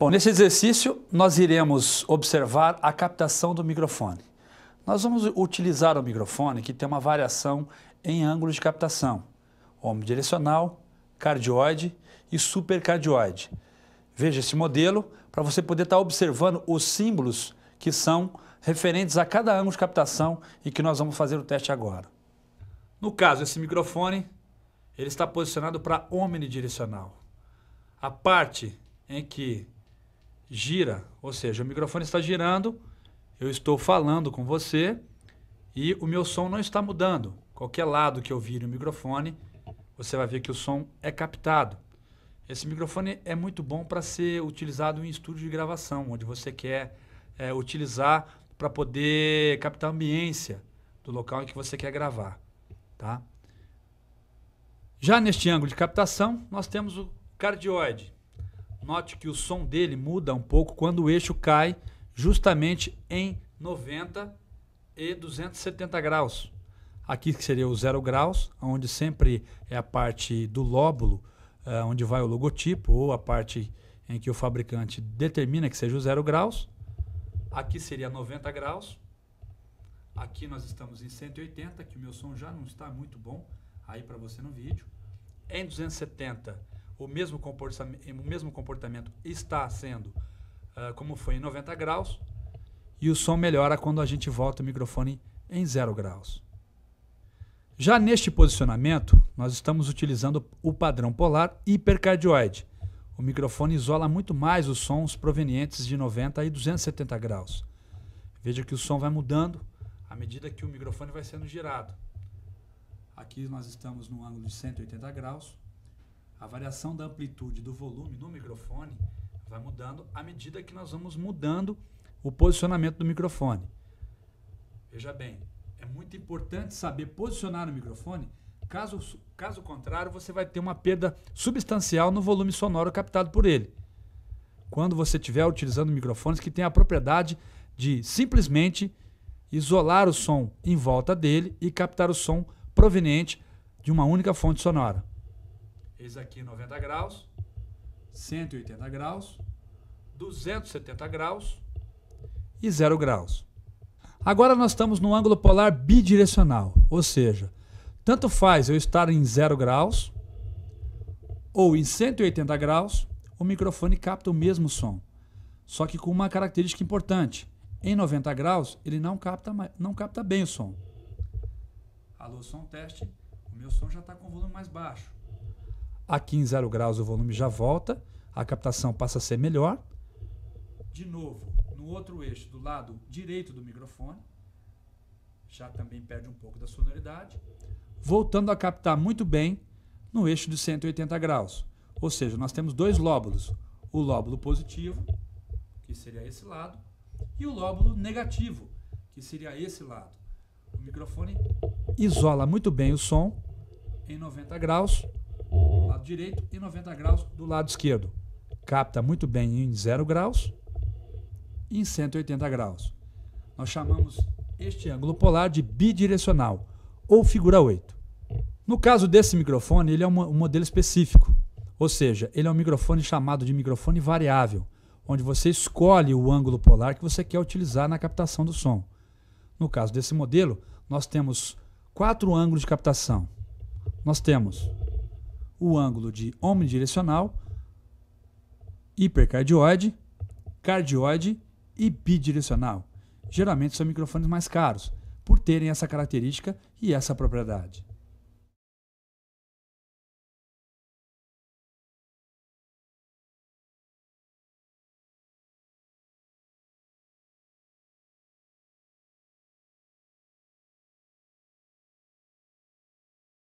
Bom, nesse exercício nós iremos observar a captação do microfone. Nós vamos utilizar o microfone que tem uma variação em ângulos de captação, omnidirecional, cardioide e supercardioide. Veja esse modelo para você poder estar observando os símbolos que são referentes a cada ângulo de captação e que nós vamos fazer o teste agora. No caso, esse microfone ele está posicionado para omnidirecional. A parte em que gira, ou seja, o microfone está girando, eu estou falando com você e o meu som não está mudando. Qualquer lado que eu vire o microfone, você vai ver que o som é captado. Esse microfone é muito bom para ser utilizado em estúdio de gravação, onde você quer é, utilizar para poder captar a ambiência do local em que você quer gravar. Tá? Já neste ângulo de captação, nós temos o cardioide. Note que o som dele muda um pouco quando o eixo cai justamente em 90 e 270 graus. Aqui que seria o zero graus, onde sempre é a parte do lóbulo, uh, onde vai o logotipo, ou a parte em que o fabricante determina que seja o zero graus. Aqui seria 90 graus. Aqui nós estamos em 180, que o meu som já não está muito bom aí para você no vídeo. Em 270 o mesmo comportamento, o mesmo comportamento está sendo uh, como foi em 90 graus e o som melhora quando a gente volta o microfone em 0 graus. Já neste posicionamento, nós estamos utilizando o padrão polar hipercardioide. O microfone isola muito mais os sons provenientes de 90 e 270 graus. Veja que o som vai mudando à medida que o microfone vai sendo girado. Aqui nós estamos no ângulo de 180 graus, a variação da amplitude do volume no microfone vai mudando à medida que nós vamos mudando o posicionamento do microfone. Veja bem, é muito importante saber posicionar o microfone, caso, caso contrário, você vai ter uma perda substancial no volume sonoro captado por ele. Quando você estiver utilizando microfones que têm a propriedade de simplesmente isolar o som em volta dele e captar o som proveniente de uma única fonte sonora. Eis aqui 90 graus, 180 graus, 270 graus e 0 graus. Agora nós estamos no ângulo polar bidirecional, ou seja, tanto faz eu estar em 0 graus ou em 180 graus, o microfone capta o mesmo som. Só que com uma característica importante. Em 90 graus, ele não capta, não capta bem o som. Alô, som teste. O meu som já está com volume mais baixo. Aqui em zero graus o volume já volta, a captação passa a ser melhor. De novo, no outro eixo, do lado direito do microfone, já também perde um pouco da sonoridade. Voltando a captar muito bem no eixo de 180 graus. Ou seja, nós temos dois lóbulos. O lóbulo positivo, que seria esse lado, e o lóbulo negativo, que seria esse lado. O microfone isola muito bem o som em 90 graus, lado direito e 90 graus do lado esquerdo. Capta muito bem em 0 graus e em 180 graus. Nós chamamos este ângulo polar de bidirecional, ou figura 8. No caso desse microfone, ele é um modelo específico, ou seja, ele é um microfone chamado de microfone variável, onde você escolhe o ângulo polar que você quer utilizar na captação do som. No caso desse modelo, nós temos quatro ângulos de captação. Nós temos o ângulo de omnidirecional, hipercardioide, cardioide e bidirecional. Geralmente são microfones mais caros, por terem essa característica e essa propriedade.